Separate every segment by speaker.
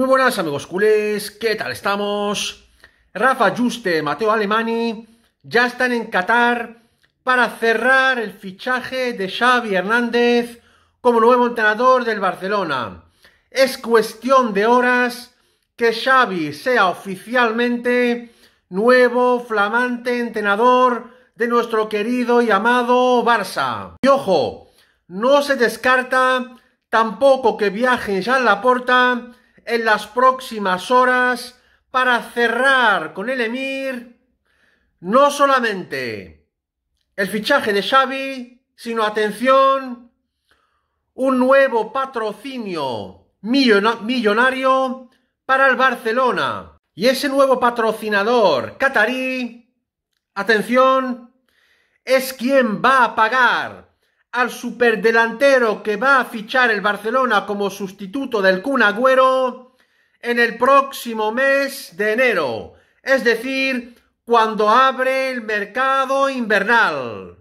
Speaker 1: Muy buenas amigos culés, ¿qué tal estamos? Rafa Juste, Mateo Alemani ya están en Qatar para cerrar el fichaje de Xavi Hernández como nuevo entrenador del Barcelona. Es cuestión de horas que Xavi sea oficialmente nuevo flamante entrenador de nuestro querido y amado Barça. Y ojo, no se descarta tampoco que viajen ya en la puerta en las próximas horas para cerrar con el Emir no solamente el fichaje de Xavi, sino atención, un nuevo patrocinio millonario para el Barcelona. Y ese nuevo patrocinador catarí, atención, es quien va a pagar al superdelantero que va a fichar el Barcelona como sustituto del Cunagüero Agüero en el próximo mes de enero, es decir, cuando abre el mercado invernal.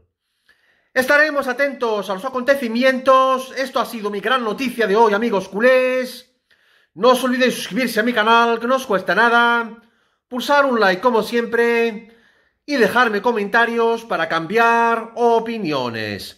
Speaker 1: Estaremos atentos a los acontecimientos. Esto ha sido mi gran noticia de hoy, amigos culés. No os olvidéis suscribirse a mi canal, que no os cuesta nada. Pulsar un like como siempre. Y dejarme comentarios para cambiar opiniones.